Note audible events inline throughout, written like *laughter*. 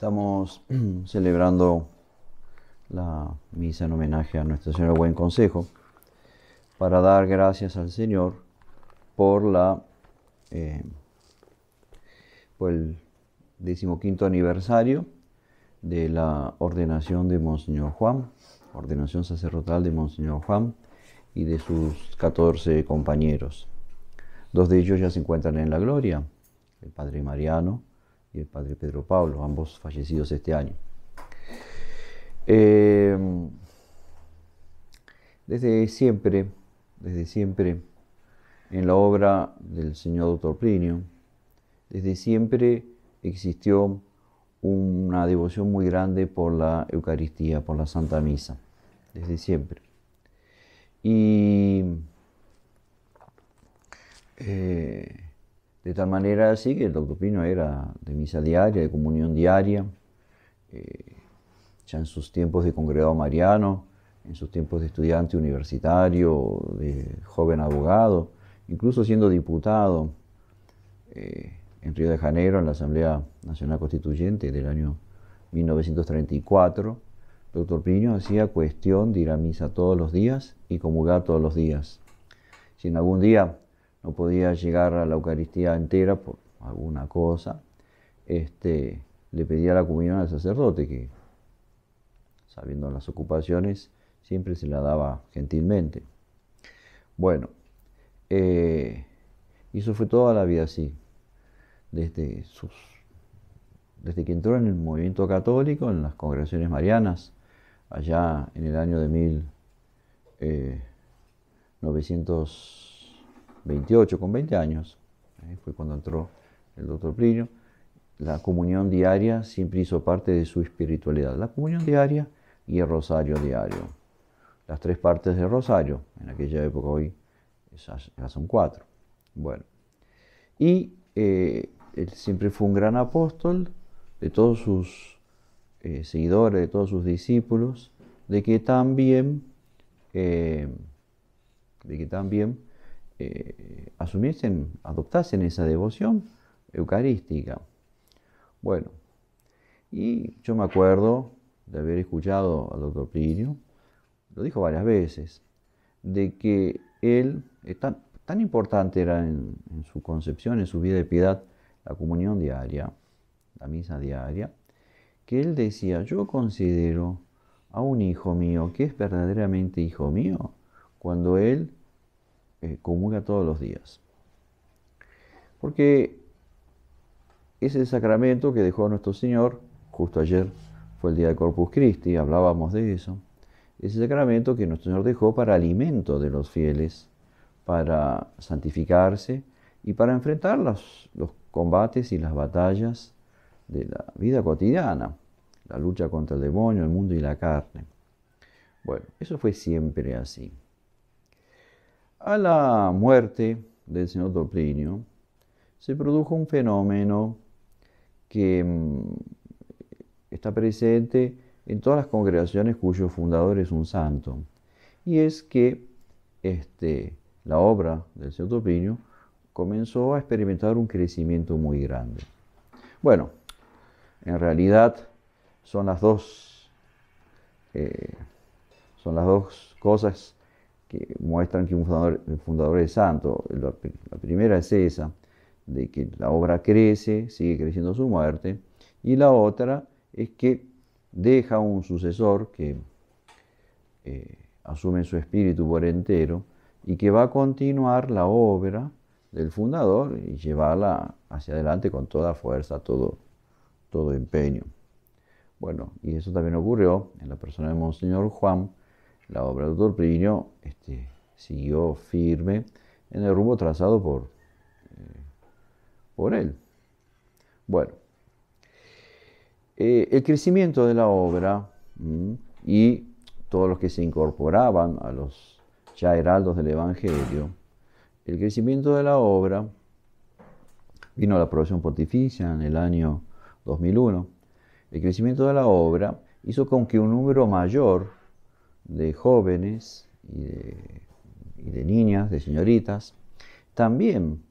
Estamos *clears throat* celebrando la misa en homenaje a Nuestro Señor Buen Consejo para dar gracias al Señor por la eh, por el decimoquinto aniversario de la ordenación de Monseñor Juan, ordenación sacerdotal de Monseñor Juan y de sus 14 compañeros. Dos de ellos ya se encuentran en la gloria, el Padre Mariano, y el padre Pedro Pablo, ambos fallecidos este año. Eh, desde siempre, desde siempre, en la obra del señor doctor Plinio, desde siempre existió una devoción muy grande por la Eucaristía, por la Santa Misa, desde siempre. Y eh, de tal manera así que el doctor Pino era de misa diaria, de comunión diaria, eh, ya en sus tiempos de congregado mariano, en sus tiempos de estudiante universitario, de joven abogado, incluso siendo diputado eh, en Río de Janeiro, en la Asamblea Nacional Constituyente del año 1934, el doctor Pino hacía cuestión de ir a misa todos los días y comulgar todos los días. Si en algún día no podía llegar a la Eucaristía entera por alguna cosa, este, le pedía la comunión al sacerdote, que sabiendo las ocupaciones siempre se la daba gentilmente. Bueno, eh, y eso fue toda la vida así, desde, sus, desde que entró en el movimiento católico, en las congregaciones marianas, allá en el año de 1900. 28, con 20 años, eh, fue cuando entró el doctor Plinio, la comunión diaria siempre hizo parte de su espiritualidad. La comunión diaria y el rosario diario. Las tres partes del rosario, en aquella época hoy ya son cuatro. Bueno, y eh, él siempre fue un gran apóstol de todos sus eh, seguidores, de todos sus discípulos, de que también, de que también eh, asumiesen, adoptasen esa devoción eucarística. Bueno, y yo me acuerdo de haber escuchado al doctor Plinio, lo dijo varias veces, de que él, tan, importante era en su concepción, en su vida de piedad, la comunión diaria, la misa diaria, que él decía, yo considero a un hijo mío que es verdaderamente hijo mío cuando él eh, todos los días. Porque ese sacramento que dejó nuestro Señor, justo ayer fue el día de Corpus Christi, hablábamos de eso, ese sacramento que nuestro Señor dejó para alimento de los fieles, para santificarse y para enfrentar los, los combates y las batallas de la vida cotidiana, la lucha contra el demonio, el mundo y la carne. Bueno, eso fue siempre así. A la muerte del señor Doplinio se produjo un fenómeno que mm, está presente en todas las congregaciones cuyo fundador es un santo. Y es que este, la obra del señor Doplinio comenzó a experimentar un crecimiento muy grande. Bueno, en realidad son las dos, eh, son las dos cosas que muestran que un fundador, el fundador es santo. La, primera es esa, de que la obra crece, sigue creciendo su muerte, y la otra es que deja un sucesor que eh, asume su espíritu por entero y que va a continuar la obra del fundador y llevarla hacia adelante con toda fuerza, todo, todo empeño. Bueno, y eso también ocurrió en la persona de Monseñor Juan la obra del Doctor Plinio este, siguió firme en el rumbo trazado por, eh, él. Bueno, eh, el crecimiento de la obra mm, y todos los que se incorporaban a los ya heraldos del Evangelio, el crecimiento de la obra vino a la aprobación pontificia en el año 2001. El crecimiento de la obra hizo con que un número mayor de jóvenes y de, niñas, de señoritas, también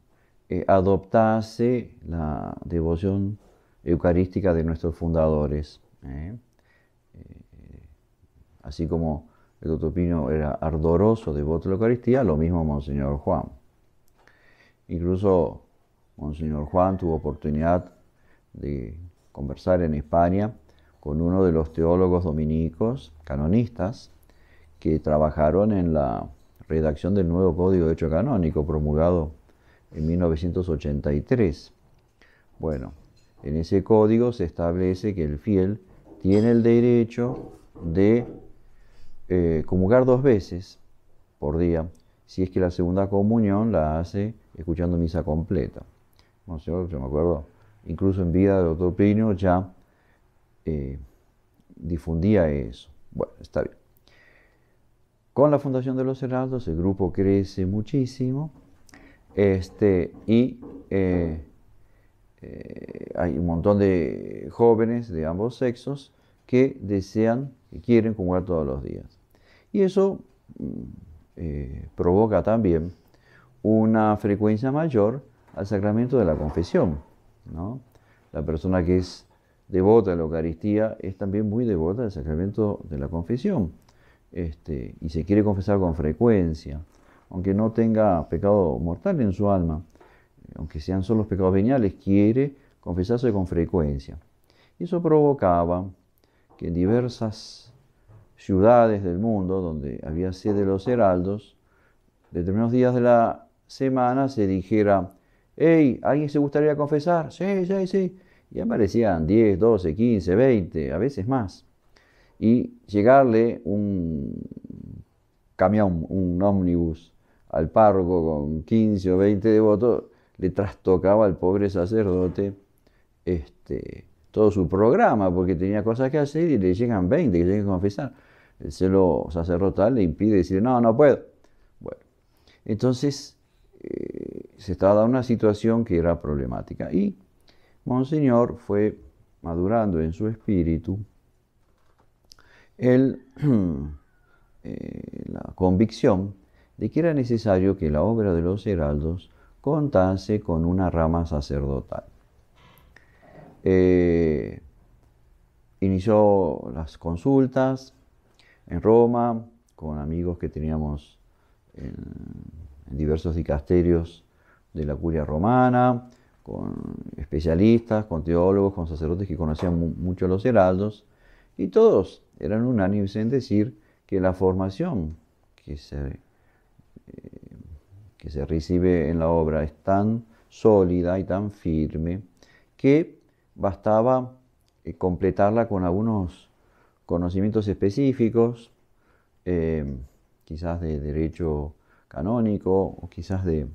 eh, adoptase la devoción eucarística de nuestros fundadores. ¿eh? Eh, así como el doctor Pino era ardoroso devoto de la Eucaristía, lo mismo Monseñor Juan. Incluso Monseñor Juan tuvo oportunidad de conversar en España con uno de los teólogos dominicos, canonistas, que trabajaron en la redacción del nuevo Código de Hecho Canónico promulgado en 1983. Bueno, en ese código se establece que el fiel tiene el derecho de eh, comulgar dos veces por día, si es que la segunda comunión la hace escuchando misa completa. No sé, yo me acuerdo, incluso en vida del doctor Pino ya eh, difundía eso. Bueno, está bien. Con la Fundación de los Heraldos el grupo crece muchísimo este, y eh, eh, hay un montón de jóvenes de ambos sexos que desean que quieren comer todos los días. Y eso mm, eh, provoca también una frecuencia mayor al sacramento de la confesión. La persona que es devota a la Eucaristía es también muy devota al sacramento de la confesión este, y se quiere confesar con frecuencia, aunque no tenga pecado mortal en su alma, aunque sean solo los pecados veniales, quiere confesarse con frecuencia. Y eso provocaba que en diversas ciudades del mundo, donde había sede de los heraldos, determinados días de la semana se dijera, hey, ¿alguien se gustaría confesar? Sí, sí, sí. Y aparecían 10, 12, 15, 20, a veces más y llegarle un camión, un ómnibus al párroco con 15 o 20 devotos, le trastocaba al pobre sacerdote este, todo su programa, porque tenía cosas que hacer y le llegan 20 que tienen que confesar. El celo sacerdotal le impide decir, no, no puedo. Bueno, entonces eh, se estaba dando una situación que era problemática. Y Monseñor fue madurando en su espíritu *clears throat* Eh, la convicción de que era necesario que la obra de los heraldos contase con una rama sacerdotal. Eh, inició las consultas en Roma con amigos que teníamos en, diversos dicasterios de la curia romana, con especialistas, con teólogos, con sacerdotes que conocían mucho a los heraldos, y todos eran unánimes en decir que la formación eh, que se, recibe en la obra es tan sólida y tan firme que bastaba eh, completarla con algunos conocimientos específicos, eh, quizás de derecho canónico o quizás de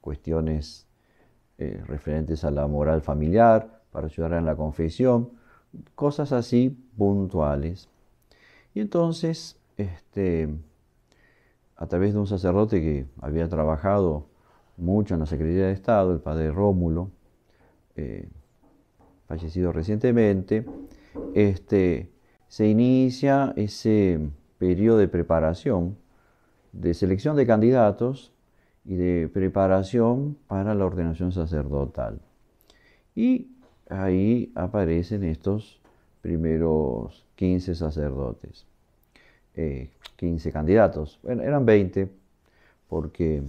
cuestiones referentes a la moral familiar para ayudar en la confesión cosas así puntuales. Y entonces, este, a través de un sacerdote que había trabajado mucho en la Secretaría de Estado, el padre Rómulo, eh, fallecido recientemente, este, se inicia ese periodo de preparación, de selección de candidatos y de preparación para la ordenación sacerdotal. Y ahí aparecen estos primeros 15 sacerdotes, 15 eh, candidatos. Bueno, eran 20, porque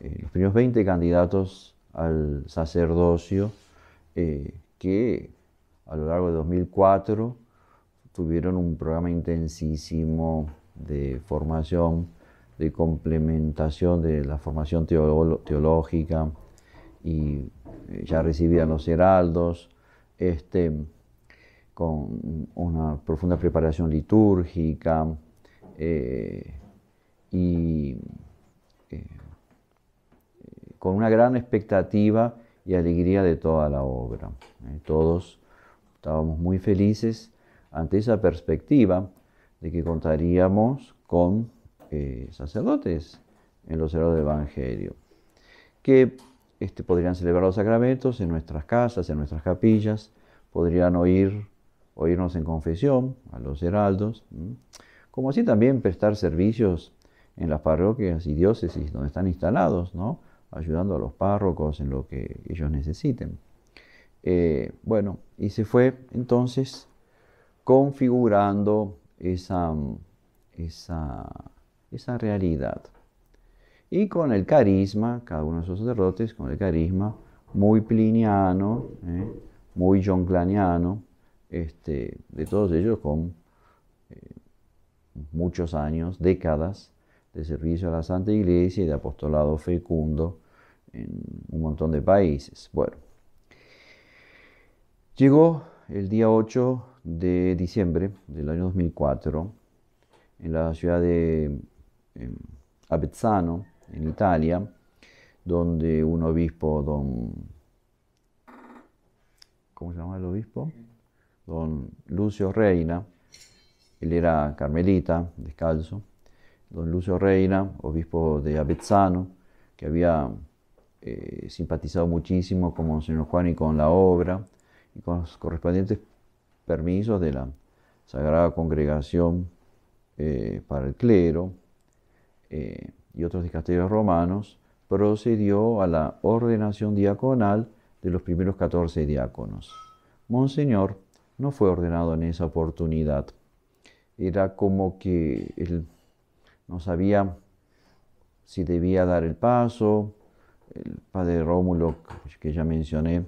eh, los primeros 20 candidatos al sacerdocio eh, que a lo largo de 2004 tuvieron un programa intensísimo de formación, de complementación de la formación teológica y ya recibían los heraldos, este, con una profunda preparación litúrgica eh, y eh, con una gran expectativa y alegría de toda la obra. ¿eh? todos estábamos muy felices ante esa perspectiva de que contaríamos con sacerdotes en los heraldos del Evangelio, que este, podrían celebrar los sacramentos en nuestras casas, en nuestras capillas, podrían oír, oírnos en confesión a los heraldos, como así también prestar servicios en las parroquias y diócesis donde están instalados, ¿no? ayudando a los párrocos en lo que ellos necesiten. Eh, bueno, y se fue entonces configurando esa, esa realidad y con el carisma, cada uno de esos sacerdotes, con el carisma muy pliniano, ¿eh? muy jonclaniano, este, de todos ellos con eh, muchos años, décadas de servicio a la Santa Iglesia y de apostolado fecundo en un montón de países. Bueno, llegó el día 8 de diciembre del año 2004 en la ciudad de eh, en Italia, donde un obispo, don... ¿Cómo se llama el obispo? Don Lucio Reina, él era carmelita, descalzo, don Lucio Reina, obispo de Avezzano, que había eh, simpatizado muchísimo con señor Juan y con la obra, y con los correspondientes permisos de la Sagrada Congregación eh, para el Clero, eh, y otros dicasterios romanos, procedió a la ordenación diaconal de los primeros 14 diáconos. Monseñor no fue ordenado en esa oportunidad. Era como que él no sabía si debía dar el paso. El padre Rómulo, que ya mencioné,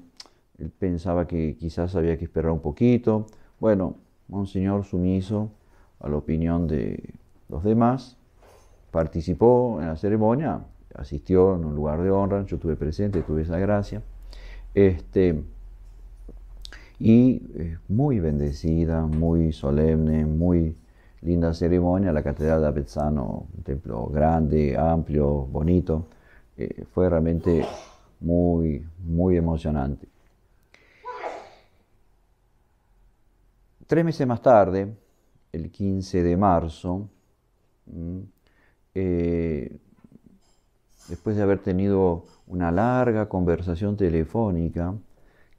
él pensaba que quizás había que esperar un poquito. Bueno, Monseñor sumiso a la opinión de los demás, participó en la ceremonia, asistió en un lugar de honra, yo estuve presente, tuve esa gracia. Este, y eh, muy bendecida, muy solemne, muy linda ceremonia. La Catedral de Avezzano, un templo grande, amplio, bonito. Eh, fue realmente muy, muy emocionante. Tres meses más tarde, el 15 de marzo, mm, eh, después de haber tenido una larga conversación telefónica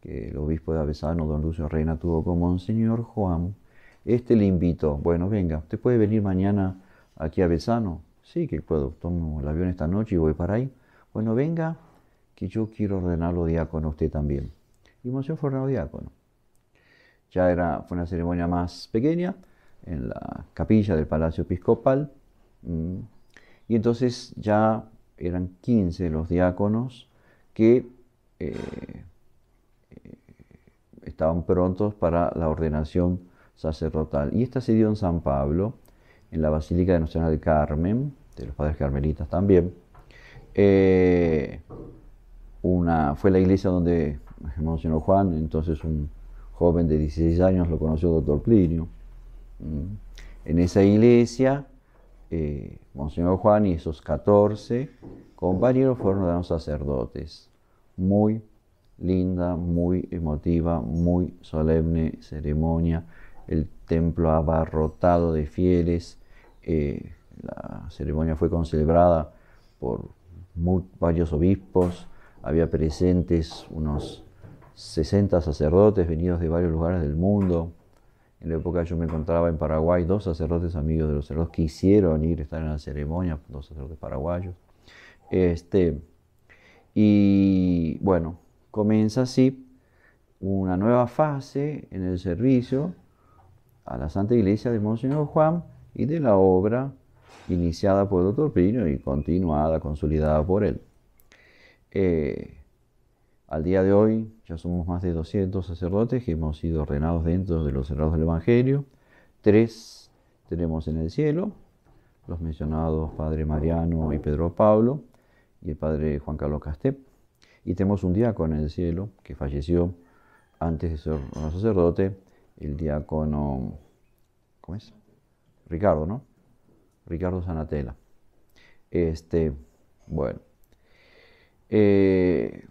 que el obispo de Avesano, don Lucio Reina, tuvo con Monseñor Juan, este le invitó, bueno, venga, ¿usted puede venir mañana aquí a Avesano? Sí, que puedo, tomo el avión esta noche y voy para ahí. Bueno, venga, que yo quiero ordenarlo diácono a usted también. Y Monseñor fue ordenado diácono. Ya era, fue una ceremonia más pequeña, en la capilla del Palacio Episcopal, mm, y entonces ya eran 15 los diáconos que eh, eh, estaban prontos para la ordenación sacerdotal. Y esta se dio en San Pablo, en la Basílica de Nuestra Señora del Carmen, de los padres carmelitas también. Eh, una, fue la iglesia donde mencionó Juan, entonces un joven de 16 años lo conoció el doctor Plinio. Mm. En esa iglesia eh, Monseñor Juan y esos 14 compañeros fueron los sacerdotes. Muy linda, muy emotiva, muy solemne ceremonia. El templo abarrotado de fieles. Eh, la ceremonia fue concelebrada por varios obispos. Había presentes unos 60 sacerdotes venidos de varios lugares del mundo. En la época yo me encontraba en Paraguay, dos sacerdotes amigos de los sacerdotes quisieron ir, estar en la ceremonia, dos sacerdotes paraguayos. Este, y bueno, comienza así una nueva fase en el servicio a la Santa Iglesia de Monseñor Juan y de la obra iniciada por el doctor Pino y continuada, consolidada por él. Eh, al día de hoy ya somos más de 200 sacerdotes que hemos sido ordenados dentro de los cerrados del Evangelio. Tres tenemos en el cielo, los mencionados Padre Mariano y Pedro Pablo y el Padre Juan Carlos Castep. Y tenemos un diácono en el cielo que falleció antes de ser un sacerdote, el diácono, ¿cómo es? Ricardo, ¿no? Ricardo Sanatela. Este, bueno. Eh,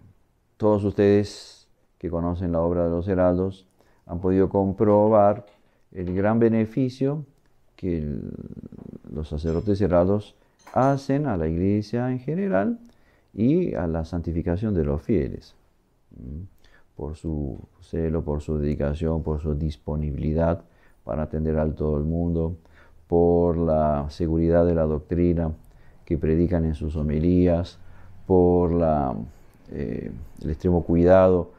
todos ustedes que conocen la obra de los heraldos han podido comprobar el gran beneficio que los sacerdotes heraldos hacen a la iglesia en general y a la santificación de los fieles, por su celo, por su dedicación, por su disponibilidad para atender a todo el mundo, por la seguridad de la doctrina que predican en sus homilías, por la eh, el extremo cuidado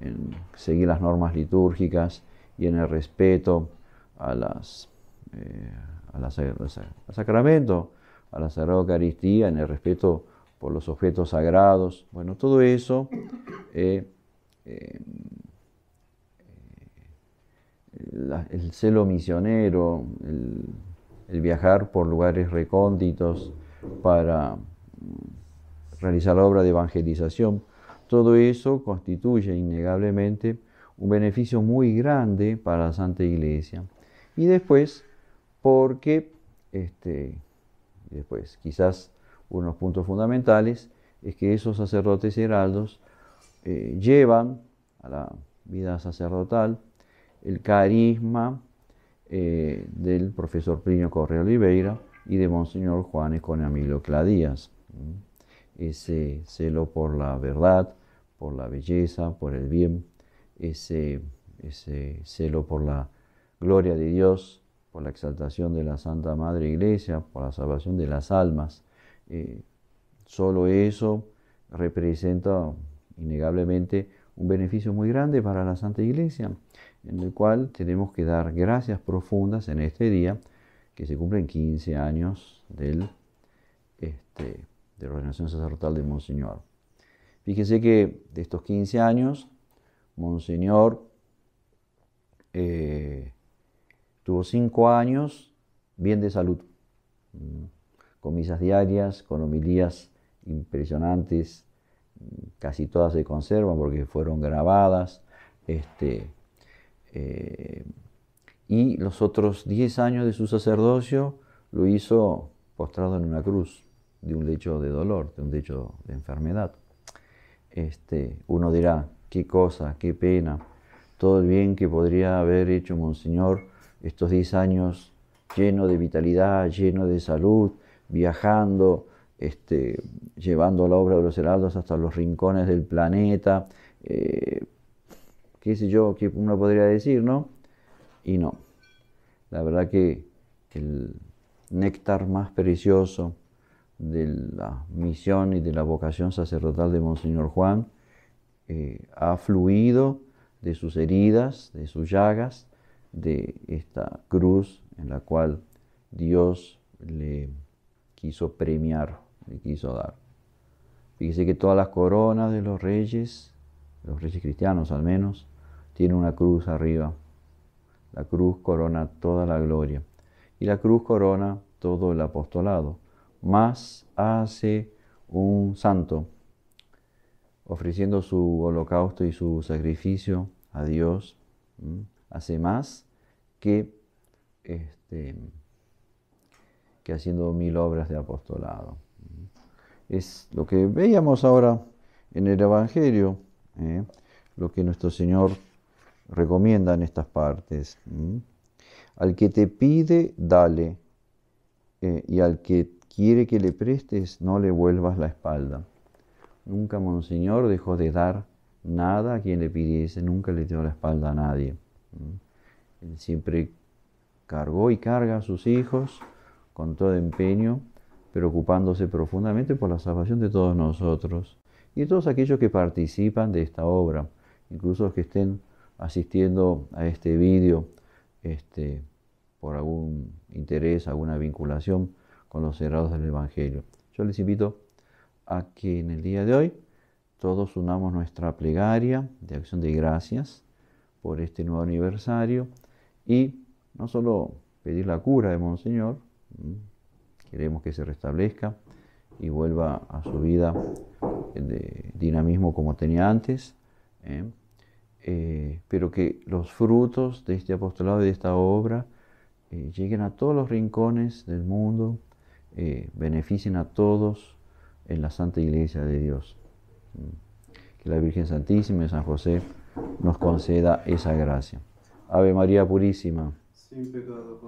en seguir las normas litúrgicas y en el respeto a las, eh, a sacramento, a la Sagrada Eucaristía, en el respeto por los objetos sagrados. Bueno, todo eso eh, el celo misionero, el viajar por lugares recónditos para realizar la obra de evangelización. Todo eso constituye innegablemente un beneficio muy grande para la Santa Iglesia. Y después, porque, este, después, quizás unos puntos fundamentales, es que esos sacerdotes heraldos eh, llevan a la vida sacerdotal el carisma eh, del profesor Plinio Correa Oliveira y de Monseñor Juan Esconamilo Cladías ese celo por la verdad, por la belleza, por el bien, ese, ese celo por la gloria de Dios, por la exaltación de la Santa Madre Iglesia, por la salvación de las almas. Eh, solo eso representa innegablemente un beneficio muy grande para la Santa Iglesia, en el cual tenemos que dar gracias profundas en este día, que se cumplen 15 años del este, de la ordenación sacerdotal de Monseñor. Fíjese que de estos 15 años, Monseñor eh, tuvo 5 años bien de salud, con misas diarias, con homilías impresionantes, casi todas se conservan porque fueron grabadas. Este, eh, y los otros 10 años de su sacerdocio lo hizo postrado en una cruz de un lecho de dolor, de un lecho de enfermedad. Este, uno dirá, qué cosa, qué pena, todo el bien que podría haber hecho Monseñor estos 10 años lleno de vitalidad, lleno de salud, viajando, este, llevando la obra de los heraldos hasta los rincones del planeta, eh, qué sé yo, qué uno podría decir, ¿no? Y no. La verdad que el néctar más precioso, de la misión y de la vocación sacerdotal de Monseñor Juan eh, ha fluido de sus heridas, de sus llagas, de esta cruz en la cual Dios le quiso premiar, le quiso dar. Fíjese que todas las coronas de los reyes, los reyes cristianos al menos, tienen una cruz arriba. La cruz corona toda la gloria y la cruz corona todo el apostolado más hace un santo, ofreciendo su holocausto y su sacrificio a Dios, hace más que, este, que haciendo mil obras de apostolado. Es lo que veíamos ahora en el Evangelio, ¿eh? lo que nuestro Señor recomienda en estas partes. Al que te pide, dale, eh, y al que te quiere que le prestes, no le vuelvas la espalda. Nunca Monseñor dejó de dar nada a quien le pidiese, nunca le dio la espalda a nadie. ¿Mm? Él siempre cargó y carga a sus hijos con todo empeño, preocupándose profundamente por la salvación de todos nosotros y todos aquellos que participan de esta obra, incluso los que estén asistiendo a este vídeo este, por algún interés, alguna vinculación con los cerrados del Evangelio. Yo les invito a que en el día de hoy todos unamos nuestra plegaria de acción de gracias por este nuevo aniversario y no solo pedir la cura de Monseñor, queremos que se restablezca y vuelva a su vida de dinamismo como tenía antes, ¿eh? Eh, pero que los frutos de este apostolado y de esta obra eh, lleguen a todos los rincones del mundo, eh, beneficien a todos en la Santa Iglesia de Dios. Mm. Que la Virgen Santísima y San José nos conceda esa gracia. Ave María Purísima. Sin pecado